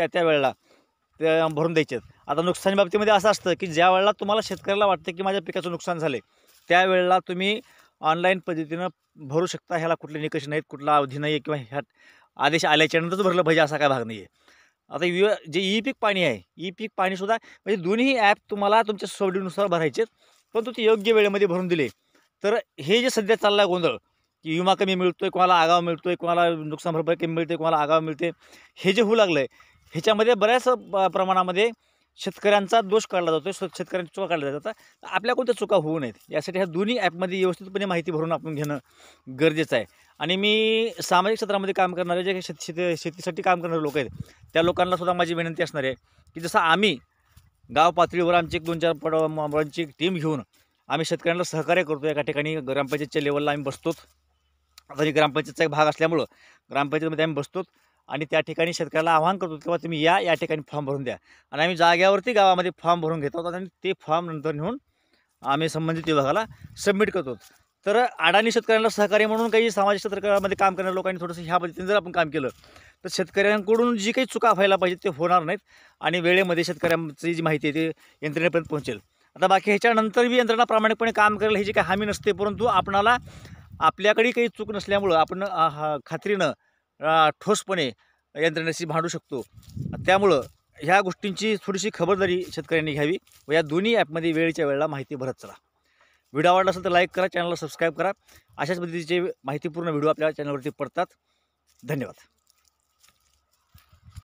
त्या त्या वेळेला ते भरून द्यायचे आता नुकसान बाबतीमध्ये असं असतं की ज्या वेळेला तुम्हाला शेतकऱ्याला वाटतं की माझ्या पिकाचं नुकसान झाले त्यावेळेला तुम्ही ऑनलाईन पद्धतीनं भरू शकता ह्याला कुठले निकष नाहीत कुठला अवधी नाही किंवा ह्या आदेश आल्याच्यानंतरच भरलं पाहिजे असा काय भाग नाही आहे आता यु जे ई पीक पाणी आहे ई पीक पाणीसुद्धा म्हणजे दोन्ही ॲप तुम्हाला तुमच्या सवडीनुसार भरायचे परंतु ते योग्य वेळेमध्ये भरून दिले तर हे जे सध्या चाललं आहे गोंधळ की विमा कमी मिळतो आहे कोणाला आगाव मिळतो आहे कोणाला नुकसान भरपाई कमी मिळते कोणाला आगाव मिळते हे जे होऊ लागलं आहे ह्याच्यामध्ये बऱ्याच प्रमाणामध्ये शेतकऱ्यांचा दोष काढला जातो शेतकऱ्यांची चुका काढल्या जातात आपल्या कोणत्या चुका होऊ नयेत यासाठी ह्या दोन्ही ॲपमध्ये व्यवस्थितपणे माहिती भरून आपण घेणं गरजेचं आहे आणि मी सामाजिक क्षेत्रामध्ये काम करणारे जे शेत शेत शेतीसाठी काम करणारे लोक आहेत त्या लोकांना सुद्धा माझी विनंती असणार आहे की जसं आम्ही गाव पातळीवर आमची एक दोन चार पडांची एक टीम घेऊन आम्ही शेतकऱ्यांना सहकार्य करतो एका ठिकाणी ग्रामपंचायतच्या लेवलला आम्ही बसतो तरी ग्रामपंचायतचा एक भाग असल्यामुळं ग्रामपंचायतमध्ये आम्ही बसतो आणि त्या ठिकाणी शेतकऱ्याला आव्हान करतो बाबा तुम्ही या या ठिकाणी फॉर्म भरून द्या आणि आम्ही जाग्यावरती गावामध्ये फॉर्म भरून घेतो आणि ते फॉर्म नंतर नेऊन आम्ही संबंधित विभागाला सबमिट करतो तर अडाणी शेतकऱ्यांना सहकार्य म्हणून काही सामाजिक क्षेत्रामध्ये काम करणाऱ्या लोकांनी थोडंसं ह्या पद्धतीने जर आपण काम केलं तर शेतकऱ्यांकडून जी काही चुका व्हायला पाहिजे ते होणार नाहीत आणि वेळेमध्ये शेतकऱ्यांची जी माहिती आहे ते यंत्रणेपर्यंत पोहोचेल आता बाकी ह्याच्यानंतर बी यंत्रणा प्रामाणिकपणे काम करेल ह्याची काही हमी नसते परंतु आपणाला आपल्याकडे काही चूक नसल्यामुळं आपण खात्रीनं ठोसपणे यंत्रणेशी भांडू शकतो त्यामुळं ह्या गोष्टींची थोडीशी खबरदारी शेतकऱ्यांनी घ्यावी व या दोन्ही ॲपमध्ये वेळेच्या वेळेला माहिती भरत चला व्हिडिओ आवडला असेल तर लाईक करा चॅनलला सबस्क्राईब करा अशाच पद्धतीचे माहितीपूर्ण व्हिडिओ आपल्या चॅनलवरती पडतात धन्यवाद